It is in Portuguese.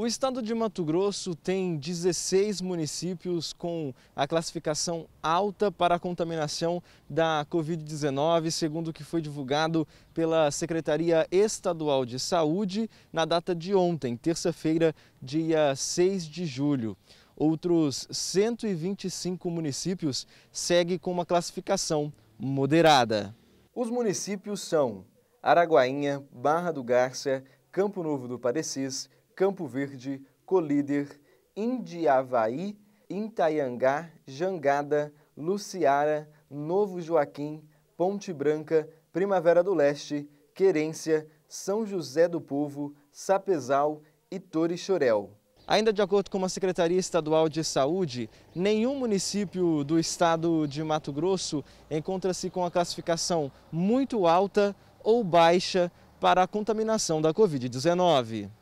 O estado de Mato Grosso tem 16 municípios com a classificação alta para a contaminação da Covid-19, segundo o que foi divulgado pela Secretaria Estadual de Saúde na data de ontem, terça-feira, dia 6 de julho. Outros 125 municípios seguem com uma classificação moderada. Os municípios são Araguainha, Barra do Garça, Campo Novo do Parecis, Campo Verde, Colíder, Indiavaí, Itaiangá, Jangada, Luciara, Novo Joaquim, Ponte Branca, Primavera do Leste, Querência, São José do Povo, Sapezal e Torixorel. Ainda de acordo com a Secretaria Estadual de Saúde, nenhum município do estado de Mato Grosso encontra-se com a classificação muito alta ou baixa para a contaminação da Covid-19.